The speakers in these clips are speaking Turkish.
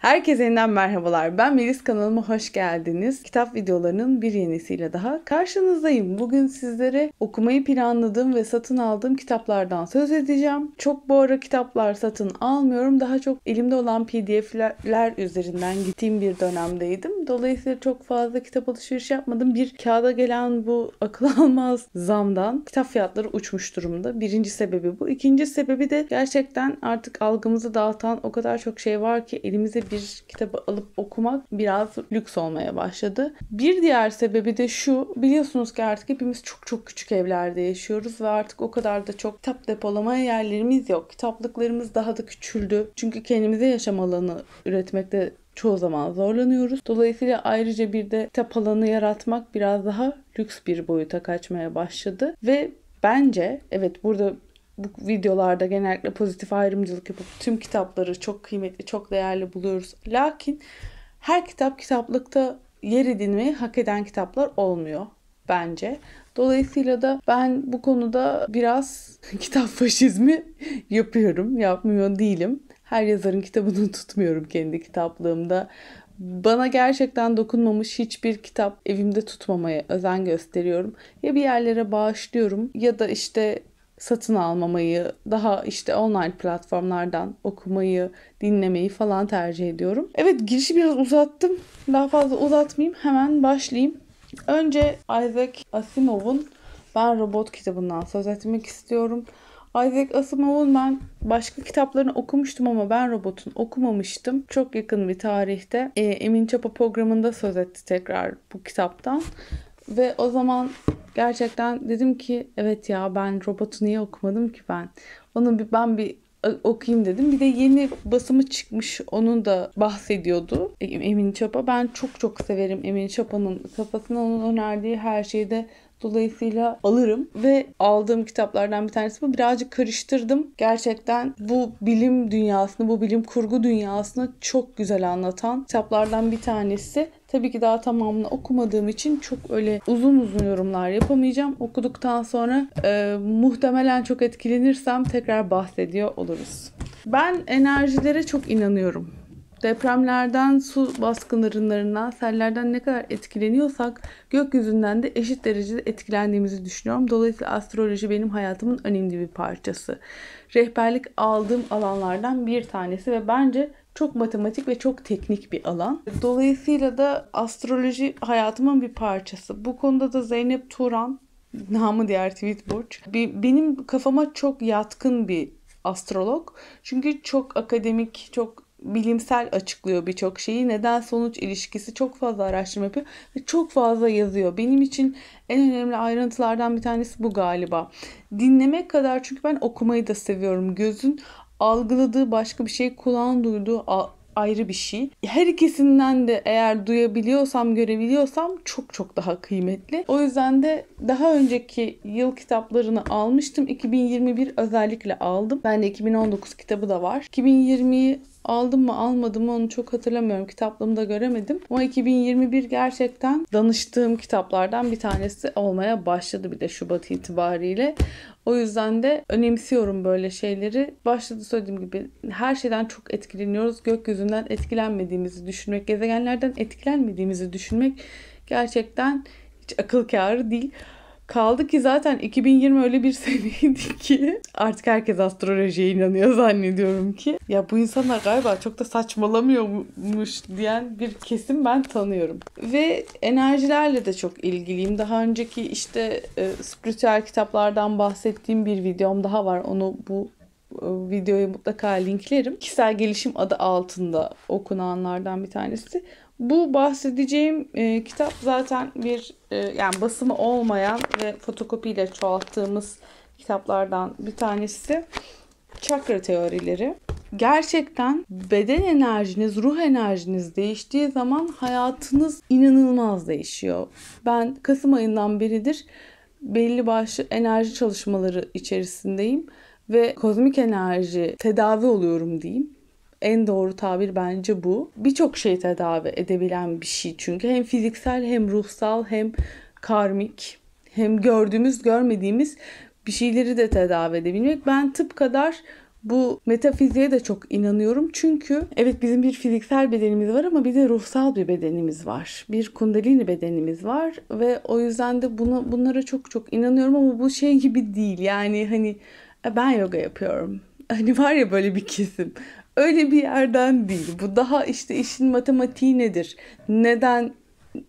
Herkese yeniden merhabalar. Ben Melis kanalıma hoş geldiniz. Kitap videolarının bir yenisiyle daha karşınızdayım. Bugün sizlere okumayı planladığım ve satın aldığım kitaplardan söz edeceğim. Çok bu ara kitaplar satın almıyorum. Daha çok elimde olan pdf'ler üzerinden gittiğim bir dönemdeydim. Dolayısıyla çok fazla kitap alışveriş yapmadım. Bir kağıda gelen bu akıl almaz zamdan kitap fiyatları uçmuş durumda. Birinci sebebi bu. İkinci sebebi de gerçekten artık algımızı dağıtan o kadar çok şey var ki elimize bir kitabı alıp okumak biraz lüks olmaya başladı. Bir diğer sebebi de şu. Biliyorsunuz ki artık hepimiz çok çok küçük evlerde yaşıyoruz ve artık o kadar da çok kitap depolamaya yerlerimiz yok. Kitaplıklarımız daha da küçüldü. Çünkü kendimize yaşam alanı üretmekte çoğu zaman zorlanıyoruz. Dolayısıyla ayrıca bir de kitap alanı yaratmak biraz daha lüks bir boyuta kaçmaya başladı ve Bence evet burada bu videolarda genellikle pozitif ayrımcılık yapıp tüm kitapları çok kıymetli, çok değerli buluyoruz. Lakin her kitap kitaplıkta yer edinmeyi hak eden kitaplar olmuyor bence. Dolayısıyla da ben bu konuda biraz kitap faşizmi yapıyorum, yapmıyor değilim. Her yazarın kitabını tutmuyorum kendi kitaplığımda. Bana gerçekten dokunmamış hiçbir kitap evimde tutmamaya özen gösteriyorum. Ya bir yerlere bağışlıyorum ya da işte satın almamayı, daha işte online platformlardan okumayı, dinlemeyi falan tercih ediyorum. Evet girişi biraz uzattım. Daha fazla uzatmayayım. Hemen başlayayım. Önce Isaac Asimov'un Ben Robot kitabından söz etmek istiyorum. Isaac Asimov'un ben başka kitaplarını okumuştum ama Ben Robot'un okumamıştım. Çok yakın bir tarihte e, Emin Çapa programında söz etti tekrar bu kitaptan. Ve o zaman gerçekten dedim ki evet ya ben robotu niye okumadım ki ben. Onu bir, ben bir okuyayım dedim. Bir de yeni basımı çıkmış onun da bahsediyordu e, Emin Çapa. Ben çok çok severim Emin Çapa'nın kafasına onun önerdiği her şeyi de Dolayısıyla alırım ve aldığım kitaplardan bir tanesi bu. Birazcık karıştırdım. Gerçekten bu bilim dünyasını, bu bilim kurgu dünyasını çok güzel anlatan kitaplardan bir tanesi. Tabii ki daha tamamını okumadığım için çok öyle uzun uzun yorumlar yapamayacağım. Okuduktan sonra e, muhtemelen çok etkilenirsem tekrar bahsediyor oluruz. Ben enerjilere çok inanıyorum depremlerden, su baskınlarından, sellerden ne kadar etkileniyorsak gökyüzünden de eşit derecede etkilendiğimizi düşünüyorum. Dolayısıyla astroloji benim hayatımın önemli bir parçası. Rehberlik aldığım alanlardan bir tanesi ve bence çok matematik ve çok teknik bir alan. Dolayısıyla da astroloji hayatımın bir parçası. Bu konuda da Zeynep Turan, namı diğer tweet burç, benim kafama çok yatkın bir astrolog. Çünkü çok akademik, çok bilimsel açıklıyor birçok şeyi. Neden sonuç ilişkisi çok fazla araştırma yapıyor ve çok fazla yazıyor. Benim için en önemli ayrıntılardan bir tanesi bu galiba. Dinlemek kadar çünkü ben okumayı da seviyorum. Gözün algıladığı başka bir şey, kulağın duyduğu ayrı bir şey. Her ikisinden de eğer duyabiliyorsam, görebiliyorsam çok çok daha kıymetli. O yüzden de daha önceki yıl kitaplarını almıştım. 2021 özellikle aldım. Bende 2019 kitabı da var. 2020'yi aldım mı almadım mı onu çok hatırlamıyorum. Kitaplığımda göremedim. Ama 2021 gerçekten danıştığım kitaplardan bir tanesi olmaya başladı bir de Şubat itibariyle. O yüzden de önemsiyorum böyle şeyleri. başladı söylediğim gibi her şeyden çok etkileniyoruz. Gökyüzünden etkilenmediğimizi düşünmek, gezegenlerden etkilenmediğimizi düşünmek gerçekten hiç akıl kârı değil. Kaldı ki zaten 2020 öyle bir seneydi ki artık herkes astrolojiye inanıyor zannediyorum ki. Ya bu insanlar galiba çok da saçmalamıyormuş diyen bir kesim ben tanıyorum. Ve enerjilerle de çok ilgiliyim. Daha önceki işte e, spiritüel kitaplardan bahsettiğim bir videom daha var. Onu bu e, videoyu mutlaka linklerim. Kişisel gelişim adı altında okunanlardan bir tanesi. Bu bahsedeceğim e, kitap zaten bir e, yani basımı olmayan ve fotokopiyle çoğalttığımız kitaplardan bir tanesi. Çakra teorileri. Gerçekten beden enerjiniz, ruh enerjiniz değiştiği zaman hayatınız inanılmaz değişiyor. Ben Kasım ayından beridir belli başlı enerji çalışmaları içerisindeyim ve kozmik enerji tedavi oluyorum diyeyim. En doğru tabir bence bu. Birçok şey tedavi edebilen bir şey çünkü hem fiziksel hem ruhsal hem karmik hem gördüğümüz görmediğimiz bir şeyleri de tedavi edebilmek. Ben tıp kadar bu metafiziğe de çok inanıyorum. Çünkü evet bizim bir fiziksel bedenimiz var ama bir de ruhsal bir bedenimiz var. Bir kundalini bedenimiz var ve o yüzden de buna bunlara çok çok inanıyorum ama bu şey gibi değil. Yani hani e, ben yoga yapıyorum. Hani var ya böyle bir kesim. Öyle bir yerden değil. Bu daha işte işin matematiği nedir? Neden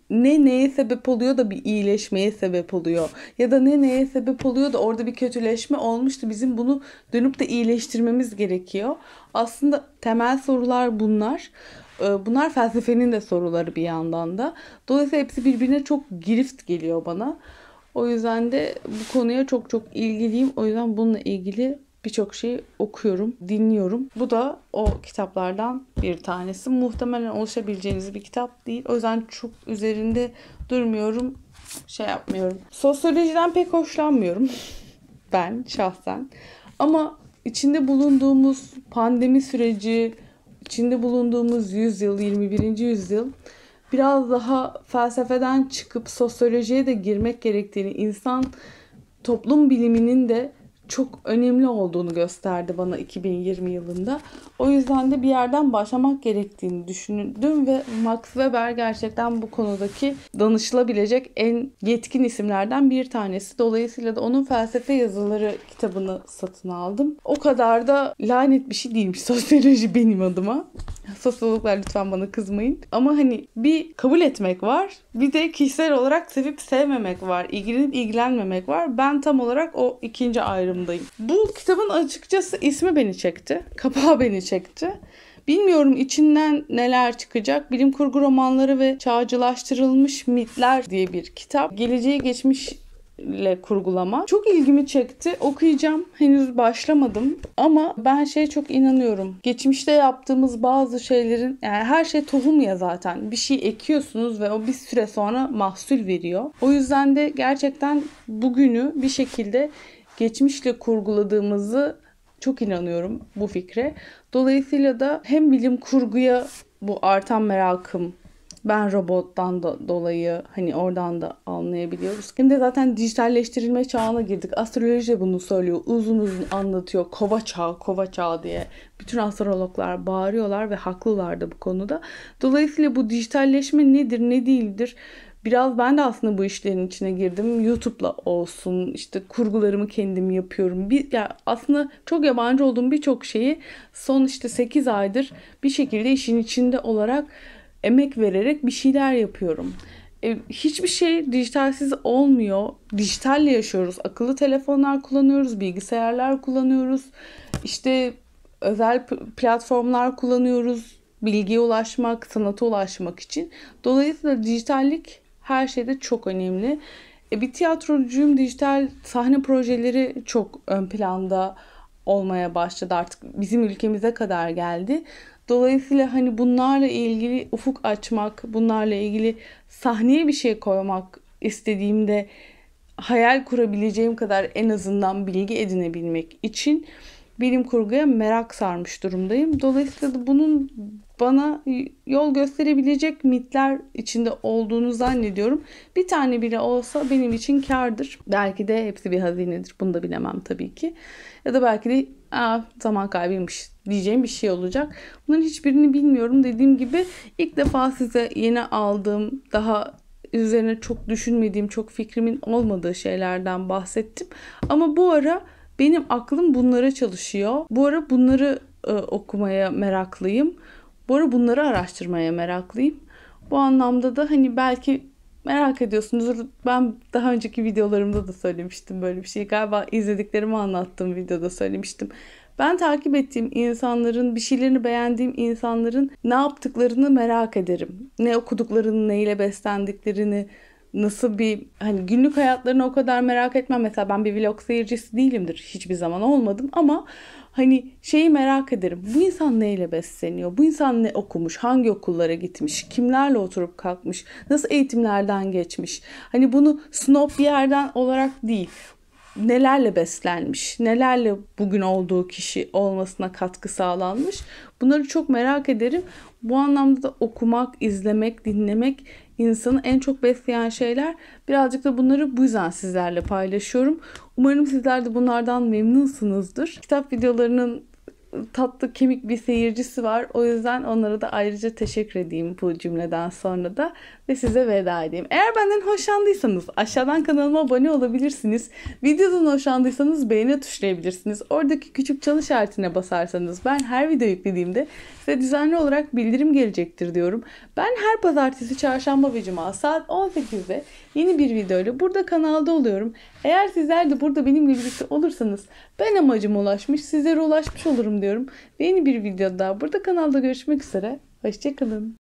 ne neye sebep oluyor da bir iyileşmeye sebep oluyor ya da ne neye sebep oluyor da orada bir kötüleşme olmuştu bizim bunu dönüp de iyileştirmemiz gerekiyor. Aslında temel sorular bunlar. E, bunlar felsefenin de soruları bir yandan da. Dolayısıyla hepsi birbirine çok girift geliyor bana. O yüzden de bu konuya çok çok ilgiliyim. O yüzden bununla ilgili birçok şey okuyorum, dinliyorum. Bu da o kitaplardan bir tanesi. Muhtemelen ulaşabileceğiniz bir kitap değil. O yüzden çok üzerinde durmuyorum, şey yapmıyorum. Sosyolojiden pek hoşlanmıyorum ben şahsen. Ama içinde bulunduğumuz pandemi süreci, içinde bulunduğumuz yüzyıl, 21. yüzyıl biraz daha felsefeden çıkıp sosyolojiye de girmek gerektiğini, insan toplum biliminin de çok önemli olduğunu gösterdi bana 2020 yılında. O yüzden de bir yerden başlamak gerektiğini düşündüm ve Max Weber gerçekten bu konudaki danışılabilecek en yetkin isimlerden bir tanesi. Dolayısıyla da onun felsefe yazıları kitabını satın aldım. O kadar da lanet bir şey değilmiş sosyoloji benim adıma. Sosyologlar lütfen bana kızmayın. Ama hani bir kabul etmek var. Bir de kişisel olarak sevip sevmemek var. İlgilenip ilgilenmemek var. Ben tam olarak o ikinci ayrımı durumundayım. Bu kitabın açıkçası ismi beni çekti. Kapağı beni çekti. Bilmiyorum içinden neler çıkacak. Bilim kurgu romanları ve çağcılaştırılmış mitler diye bir kitap. Geleceği geçmiş ile kurgulama. Çok ilgimi çekti. Okuyacağım. Henüz başlamadım ama ben şeye çok inanıyorum. Geçmişte yaptığımız bazı şeylerin yani her şey tohum ya zaten. Bir şey ekiyorsunuz ve o bir süre sonra mahsul veriyor. O yüzden de gerçekten bugünü bir şekilde geçmişle kurguladığımızı çok inanıyorum bu fikre. Dolayısıyla da hem bilim kurguya bu artan merakım ben robottan da dolayı hani oradan da anlayabiliyoruz. Hem de zaten dijitalleştirilme çağına girdik. Astroloji de bunu söylüyor. Uzun uzun anlatıyor. Kova çağı, kova çağı diye. Bütün astrologlar bağırıyorlar ve haklılar da bu konuda. Dolayısıyla bu dijitalleşme nedir, ne değildir? Biraz ben de aslında bu işlerin içine girdim. YouTube'la olsun işte kurgularımı kendim yapıyorum. Bir, yani aslında çok yabancı olduğum birçok şeyi son işte 8 aydır bir şekilde işin içinde olarak emek vererek bir şeyler yapıyorum. E, hiçbir şey dijitalsiz olmuyor. Dijitalle yaşıyoruz. Akıllı telefonlar kullanıyoruz, bilgisayarlar kullanıyoruz. İşte özel platformlar kullanıyoruz bilgiye ulaşmak, sanata ulaşmak için. Dolayısıyla dijitallik her şeyde çok önemli. E, bir tiyatrocuyum dijital sahne projeleri çok ön planda olmaya başladı artık bizim ülkemize kadar geldi. Dolayısıyla hani bunlarla ilgili ufuk açmak, bunlarla ilgili sahneye bir şey koymak istediğimde hayal kurabileceğim kadar en azından bilgi edinebilmek için bilim kurguya merak sarmış durumdayım. Dolayısıyla da bunun bana yol gösterebilecek mitler içinde olduğunu zannediyorum. Bir tane bile olsa benim için kardır. Belki de hepsi bir hazinedir. Bunu da bilemem tabii ki. Ya da belki de Aa, zaman kaybıymış diyeceğim bir şey olacak. Bunların hiçbirini bilmiyorum. Dediğim gibi ilk defa size yeni aldığım daha üzerine çok düşünmediğim, çok fikrimin olmadığı şeylerden bahsettim. Ama bu ara benim aklım bunlara çalışıyor. Bu ara bunları e, okumaya meraklıyım. Bu ara bunları araştırmaya meraklıyım. Bu anlamda da hani belki merak ediyorsunuz. Ben daha önceki videolarımda da söylemiştim böyle bir şey. Galiba izlediklerimi anlattığım videoda söylemiştim. Ben takip ettiğim insanların, bir şeylerini beğendiğim insanların ne yaptıklarını merak ederim. Ne okuduklarını, neyle beslendiklerini, nasıl bir hani günlük hayatlarını o kadar merak etmem. Mesela ben bir vlog seyircisi değilimdir. Hiçbir zaman olmadım ama hani şeyi merak ederim. Bu insan neyle besleniyor? Bu insan ne okumuş? Hangi okullara gitmiş? Kimlerle oturup kalkmış? Nasıl eğitimlerden geçmiş? Hani bunu snob bir yerden olarak değil nelerle beslenmiş, nelerle bugün olduğu kişi olmasına katkı sağlanmış. Bunları çok merak ederim. Bu anlamda da okumak, izlemek, dinlemek insanı en çok besleyen şeyler. Birazcık da bunları bu yüzden sizlerle paylaşıyorum. Umarım sizler de bunlardan memnunsunuzdur. Kitap videolarının tatlı kemik bir seyircisi var. O yüzden onlara da ayrıca teşekkür edeyim bu cümleden sonra da ve size veda edeyim. Eğer benden hoşlandıysanız aşağıdan kanalıma abone olabilirsiniz. Videodan hoşlandıysanız beğeni tuşlayabilirsiniz. Oradaki küçük çan işaretine basarsanız ben her video yüklediğimde size düzenli olarak bildirim gelecektir diyorum. Ben her pazartesi, çarşamba ve cuma saat 18'de yeni bir videoyla burada kanalda oluyorum. Eğer sizler de burada benimle birlikte olursanız ben amacıma ulaşmış, sizlere ulaşmış olurum diyorum. Ve yeni bir videoda burada kanalda görüşmek üzere. Hoşçakalın.